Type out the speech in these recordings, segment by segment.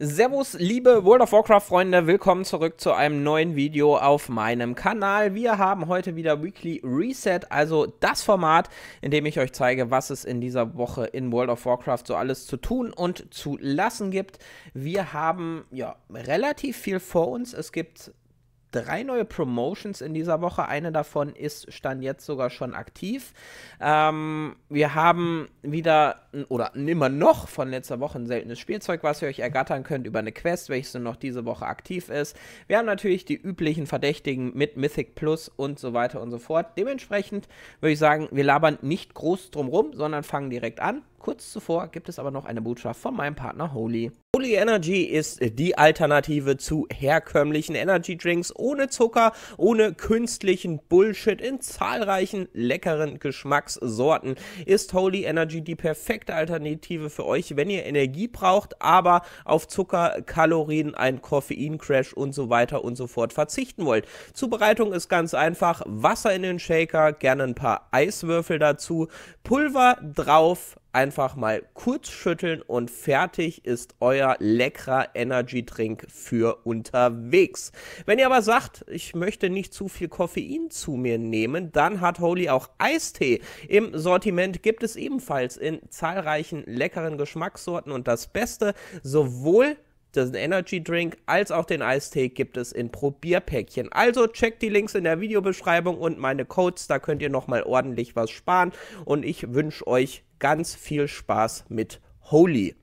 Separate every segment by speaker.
Speaker 1: Servus, liebe World of Warcraft-Freunde, willkommen zurück zu einem neuen Video auf meinem Kanal. Wir haben heute wieder Weekly Reset, also das Format, in dem ich euch zeige, was es in dieser Woche in World of Warcraft so alles zu tun und zu lassen gibt. Wir haben ja relativ viel vor uns. Es gibt drei neue Promotions in dieser Woche. Eine davon ist stand jetzt sogar schon aktiv. Ähm, wir haben wieder oder immer noch von letzter Woche ein seltenes Spielzeug, was ihr euch ergattern könnt über eine Quest, welche noch diese Woche aktiv ist. Wir haben natürlich die üblichen Verdächtigen mit Mythic Plus und so weiter und so fort. Dementsprechend würde ich sagen, wir labern nicht groß drumrum, sondern fangen direkt an. Kurz zuvor gibt es aber noch eine Botschaft von meinem Partner Holy. Holy Energy ist die Alternative zu herkömmlichen Energy Drinks ohne Zucker, ohne künstlichen Bullshit in zahlreichen leckeren Geschmackssorten. Ist Holy Energy die perfekte Alternative für euch, wenn ihr Energie braucht, aber auf Zucker, Kalorien, einen Koffeincrash und so weiter und so fort verzichten wollt. Zubereitung ist ganz einfach. Wasser in den Shaker, gerne ein paar Eiswürfel dazu, Pulver drauf, einfach mal kurz schütteln und fertig ist euer leckerer Energy-Drink für unterwegs. Wenn ihr aber sagt, ich möchte nicht zu viel Koffein zu mir nehmen, dann hat Holy auch Eistee. Im Sortiment gibt es ebenfalls in zahlreichen leckeren Geschmackssorten und das Beste, sowohl den Energy Drink als auch den Eistee gibt es in Probierpäckchen. Also checkt die Links in der Videobeschreibung und meine Codes, da könnt ihr nochmal ordentlich was sparen und ich wünsche euch ganz viel Spaß mit Holy.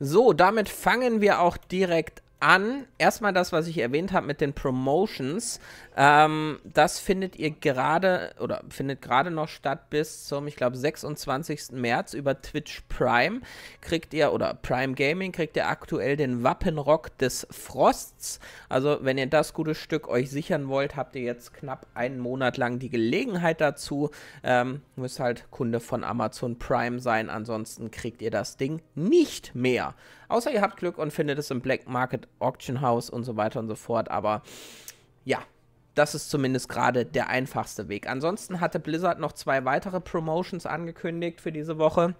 Speaker 1: So, damit fangen wir auch direkt an. Erstmal das, was ich erwähnt habe mit den Promotions. Ähm, das findet ihr gerade oder findet gerade noch statt bis zum, ich glaube, 26. März über Twitch Prime. Kriegt ihr oder Prime Gaming kriegt ihr aktuell den Wappenrock des Frosts. Also, wenn ihr das gute Stück euch sichern wollt, habt ihr jetzt knapp einen Monat lang die Gelegenheit dazu. Ähm, müsst halt Kunde von Amazon Prime sein. Ansonsten kriegt ihr das Ding nicht mehr. Außer ihr habt Glück und findet es im Black Market Auction House und so weiter und so fort. Aber ja, das ist zumindest gerade der einfachste Weg. Ansonsten hatte Blizzard noch zwei weitere Promotions angekündigt für diese Woche.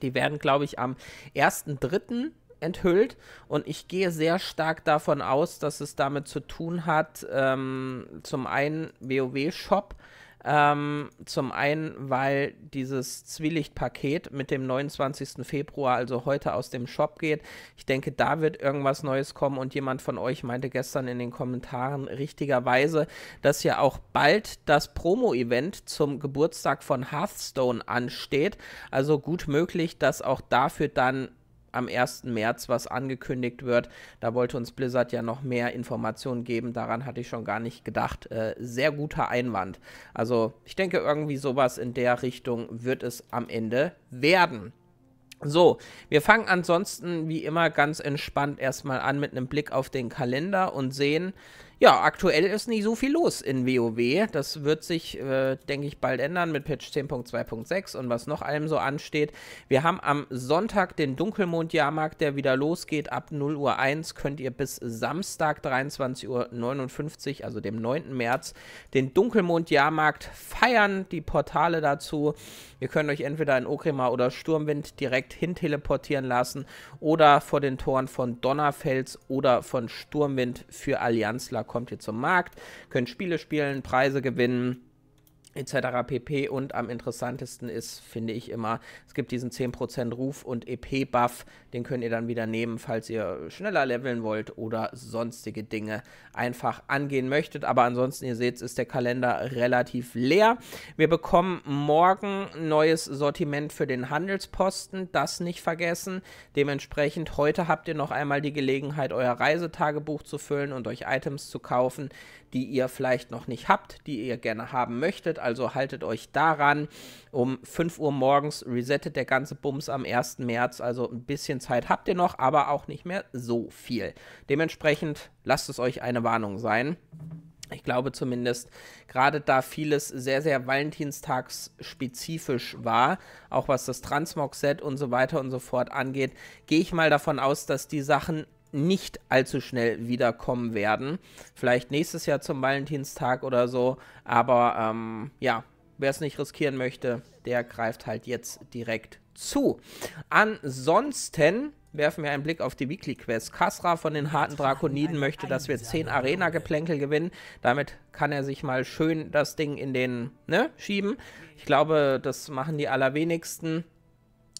Speaker 1: Die werden, glaube ich, am 1.3. enthüllt. Und ich gehe sehr stark davon aus, dass es damit zu tun hat, ähm, zum einen WoW-Shop ähm, zum einen, weil dieses Zwielichtpaket mit dem 29. Februar, also heute aus dem Shop geht. Ich denke, da wird irgendwas Neues kommen und jemand von euch meinte gestern in den Kommentaren richtigerweise, dass ja auch bald das Promo-Event zum Geburtstag von Hearthstone ansteht. Also gut möglich, dass auch dafür dann am 1. März was angekündigt wird. Da wollte uns Blizzard ja noch mehr Informationen geben. Daran hatte ich schon gar nicht gedacht. Äh, sehr guter Einwand. Also ich denke, irgendwie sowas in der Richtung wird es am Ende werden. So, wir fangen ansonsten wie immer ganz entspannt erstmal an mit einem Blick auf den Kalender und sehen, ja, aktuell ist nicht so viel los in WoW. Das wird sich, äh, denke ich, bald ändern mit Patch 10.2.6 und was noch allem so ansteht. Wir haben am Sonntag den Dunkelmond-Jahrmarkt, der wieder losgeht. Ab 0 Uhr 1 könnt ihr bis Samstag 23.59 Uhr, also dem 9. März, den Dunkelmond-Jahrmarkt feiern. Die Portale dazu. Ihr könnt euch entweder in Okrema oder Sturmwind direkt hin teleportieren lassen oder vor den Toren von Donnerfels oder von Sturmwind für Allianz Lack kommt ihr zum Markt, könnt Spiele spielen, Preise gewinnen etc. pp. Und am interessantesten ist, finde ich immer, es gibt diesen 10% Ruf und EP-Buff, den könnt ihr dann wieder nehmen, falls ihr schneller leveln wollt oder sonstige Dinge einfach angehen möchtet. Aber ansonsten, ihr seht, ist der Kalender relativ leer. Wir bekommen morgen neues Sortiment für den Handelsposten, das nicht vergessen. Dementsprechend, heute habt ihr noch einmal die Gelegenheit, euer Reisetagebuch zu füllen und euch Items zu kaufen, die ihr vielleicht noch nicht habt, die ihr gerne haben möchtet. Also haltet euch daran. Um 5 Uhr morgens resettet der ganze Bums am 1. März. Also ein bisschen Zeit habt ihr noch, aber auch nicht mehr so viel. Dementsprechend lasst es euch eine Warnung sein. Ich glaube zumindest, gerade da vieles sehr, sehr valentinstagsspezifisch war, auch was das Transmog-Set und so weiter und so fort angeht, gehe ich mal davon aus, dass die Sachen nicht allzu schnell wiederkommen werden. Vielleicht nächstes Jahr zum Valentinstag oder so. Aber ähm, ja, wer es nicht riskieren möchte, der greift halt jetzt direkt zu. Ansonsten werfen wir einen Blick auf die Weekly Quest. Kasra von den harten Drakoniden möchte, dass wir 10 Arena-Geplänkel gewinnen. Damit kann er sich mal schön das Ding in den, ne, schieben. Ich glaube, das machen die allerwenigsten.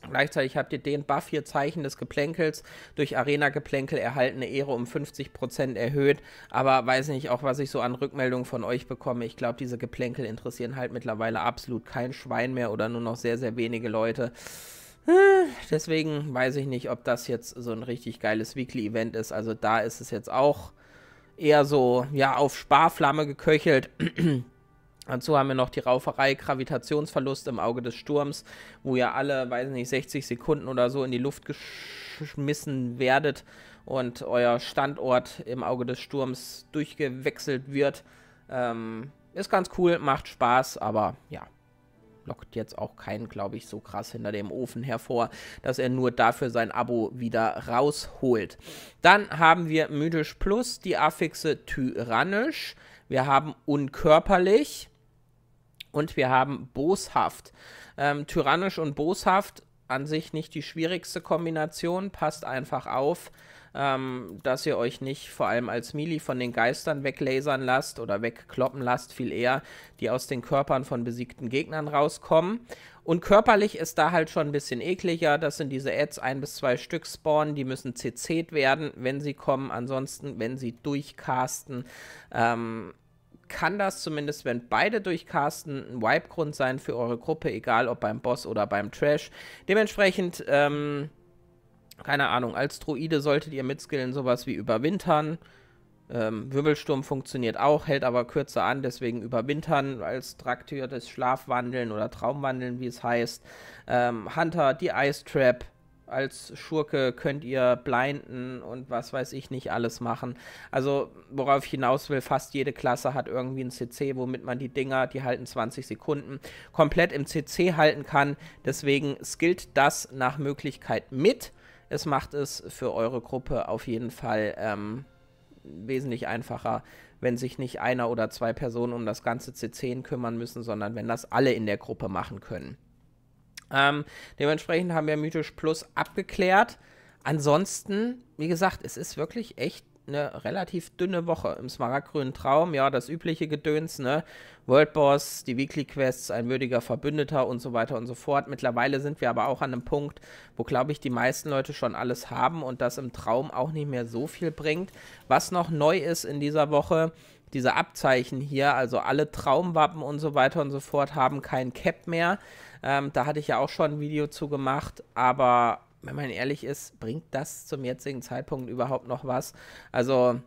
Speaker 1: Gleichzeitig habt ihr den Buff hier Zeichen des Geplänkels durch Arena-Geplänkel erhaltene Ehre um 50% erhöht. Aber weiß nicht, auch was ich so an Rückmeldungen von euch bekomme, ich glaube, diese Geplänkel interessieren halt mittlerweile absolut kein Schwein mehr oder nur noch sehr, sehr wenige Leute. Äh, deswegen weiß ich nicht, ob das jetzt so ein richtig geiles Weekly-Event ist. Also da ist es jetzt auch eher so, ja, auf Sparflamme geköchelt. Dazu haben wir noch die Rauferei Gravitationsverlust im Auge des Sturms, wo ihr alle, weiß nicht, 60 Sekunden oder so in die Luft geschmissen werdet und euer Standort im Auge des Sturms durchgewechselt wird. Ähm, ist ganz cool, macht Spaß, aber ja, lockt jetzt auch keinen, glaube ich, so krass hinter dem Ofen hervor, dass er nur dafür sein Abo wieder rausholt. Dann haben wir mythisch plus die Affixe tyrannisch. Wir haben unkörperlich. Und wir haben boshaft. Ähm, tyrannisch und boshaft an sich nicht die schwierigste Kombination. Passt einfach auf, ähm, dass ihr euch nicht vor allem als Mili von den Geistern weglasern lasst oder wegkloppen lasst, viel eher, die aus den Körpern von besiegten Gegnern rauskommen. Und körperlich ist da halt schon ein bisschen ekliger. Das sind diese Ads, ein bis zwei Stück spawnen. Die müssen CC'd werden, wenn sie kommen. Ansonsten, wenn sie durchcasten, ähm, kann das zumindest, wenn beide durchcasten, ein Wipe-Grund sein für eure Gruppe, egal ob beim Boss oder beim Trash. Dementsprechend, ähm, keine Ahnung, als Druide solltet ihr mitskillen sowas wie Überwintern. Ähm, Wirbelsturm funktioniert auch, hält aber kürzer an, deswegen überwintern als traktiertes Schlafwandeln oder Traumwandeln, wie es heißt. Ähm, Hunter, die Ice Trap, als Schurke könnt ihr blinden und was weiß ich nicht alles machen. Also, worauf ich hinaus will, fast jede Klasse hat irgendwie ein CC, womit man die Dinger, die halten 20 Sekunden, komplett im CC halten kann. Deswegen skillt das nach Möglichkeit mit. Es macht es für eure Gruppe auf jeden Fall ähm, wesentlich einfacher, wenn sich nicht einer oder zwei Personen um das ganze CC kümmern müssen, sondern wenn das alle in der Gruppe machen können. Ähm, dementsprechend haben wir Mythisch Plus abgeklärt. Ansonsten, wie gesagt, es ist wirklich echt eine relativ dünne Woche im smaragdgrünen Traum. Ja, das übliche Gedöns, ne? World Boss, die Weekly Quests, ein würdiger Verbündeter und so weiter und so fort. Mittlerweile sind wir aber auch an einem Punkt, wo, glaube ich, die meisten Leute schon alles haben und das im Traum auch nicht mehr so viel bringt. Was noch neu ist in dieser Woche, diese Abzeichen hier, also alle Traumwappen und so weiter und so fort haben kein Cap mehr, ähm, da hatte ich ja auch schon ein Video zu gemacht, aber wenn man ehrlich ist, bringt das zum jetzigen Zeitpunkt überhaupt noch was? Also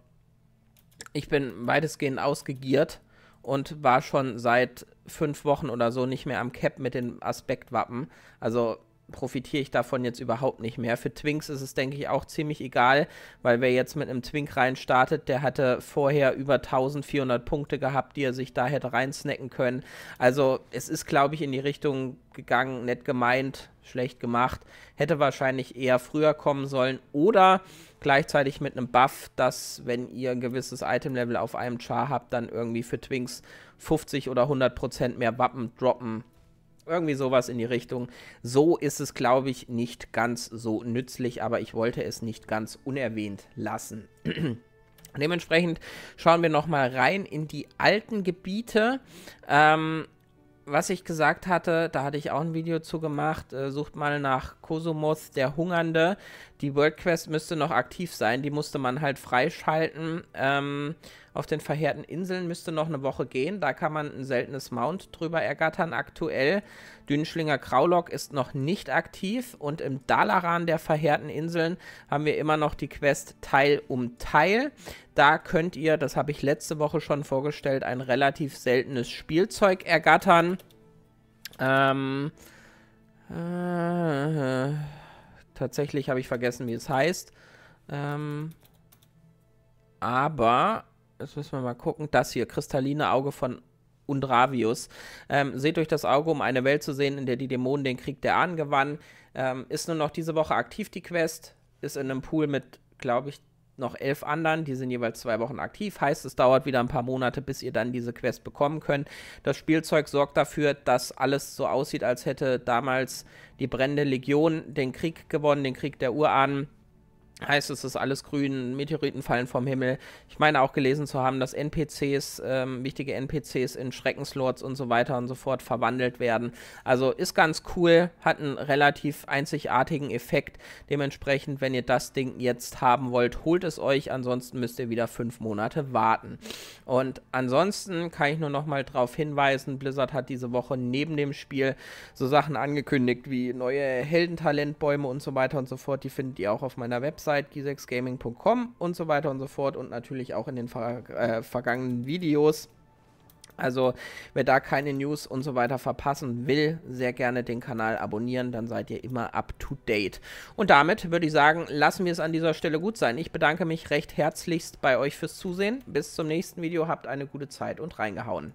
Speaker 1: ich bin weitestgehend ausgegiert und war schon seit fünf Wochen oder so nicht mehr am Cap mit den Aspektwappen. Also profitiere ich davon jetzt überhaupt nicht mehr. Für Twinks ist es, denke ich, auch ziemlich egal, weil wer jetzt mit einem Twink reinstartet, der hatte vorher über 1400 Punkte gehabt, die er sich da hätte reinsnacken können. Also es ist, glaube ich, in die Richtung gegangen, nett gemeint, schlecht gemacht. Hätte wahrscheinlich eher früher kommen sollen oder gleichzeitig mit einem Buff, dass wenn ihr ein gewisses Item-Level auf einem Char habt, dann irgendwie für Twinks 50 oder 100% Prozent mehr Wappen droppen irgendwie sowas in die Richtung. So ist es, glaube ich, nicht ganz so nützlich, aber ich wollte es nicht ganz unerwähnt lassen. Dementsprechend schauen wir nochmal rein in die alten Gebiete. Ähm, was ich gesagt hatte, da hatte ich auch ein Video zu gemacht, äh, sucht mal nach Kosumoth, der Hungernde. Die World Quest müsste noch aktiv sein, die musste man halt freischalten. Ähm, auf den verheerten Inseln müsste noch eine Woche gehen. Da kann man ein seltenes Mount drüber ergattern aktuell. Dünnschlinger Graulock ist noch nicht aktiv. Und im Dalaran der verheerten Inseln haben wir immer noch die Quest Teil um Teil. Da könnt ihr, das habe ich letzte Woche schon vorgestellt, ein relativ seltenes Spielzeug ergattern. Ähm... Äh, tatsächlich habe ich vergessen, wie es heißt. Ähm, aber Jetzt müssen wir mal gucken. Das hier, kristalline Auge von Undravius. Ähm, seht durch das Auge, um eine Welt zu sehen, in der die Dämonen den Krieg der Ahnen gewannen. Ähm, ist nur noch diese Woche aktiv, die Quest. Ist in einem Pool mit, glaube ich, noch elf anderen, die sind jeweils zwei Wochen aktiv. Heißt, es dauert wieder ein paar Monate, bis ihr dann diese Quest bekommen könnt. Das Spielzeug sorgt dafür, dass alles so aussieht, als hätte damals die brennende Legion den Krieg gewonnen, den Krieg der Urahnen heißt, es ist alles grün, Meteoriten fallen vom Himmel. Ich meine auch gelesen zu haben, dass NPCs, ähm, wichtige NPCs in Schreckenslords und so weiter und so fort verwandelt werden. Also ist ganz cool, hat einen relativ einzigartigen Effekt. Dementsprechend, wenn ihr das Ding jetzt haben wollt, holt es euch. Ansonsten müsst ihr wieder fünf Monate warten. Und ansonsten kann ich nur noch mal darauf hinweisen, Blizzard hat diese Woche neben dem Spiel so Sachen angekündigt wie neue Heldentalentbäume und so weiter und so fort. Die findet ihr auch auf meiner Website Website g6gaming.com und so weiter und so fort und natürlich auch in den ver äh, vergangenen Videos. Also, wer da keine News und so weiter verpassen will, sehr gerne den Kanal abonnieren, dann seid ihr immer up to date. Und damit würde ich sagen, lassen wir es an dieser Stelle gut sein. Ich bedanke mich recht herzlichst bei euch fürs Zusehen. Bis zum nächsten Video, habt eine gute Zeit und reingehauen.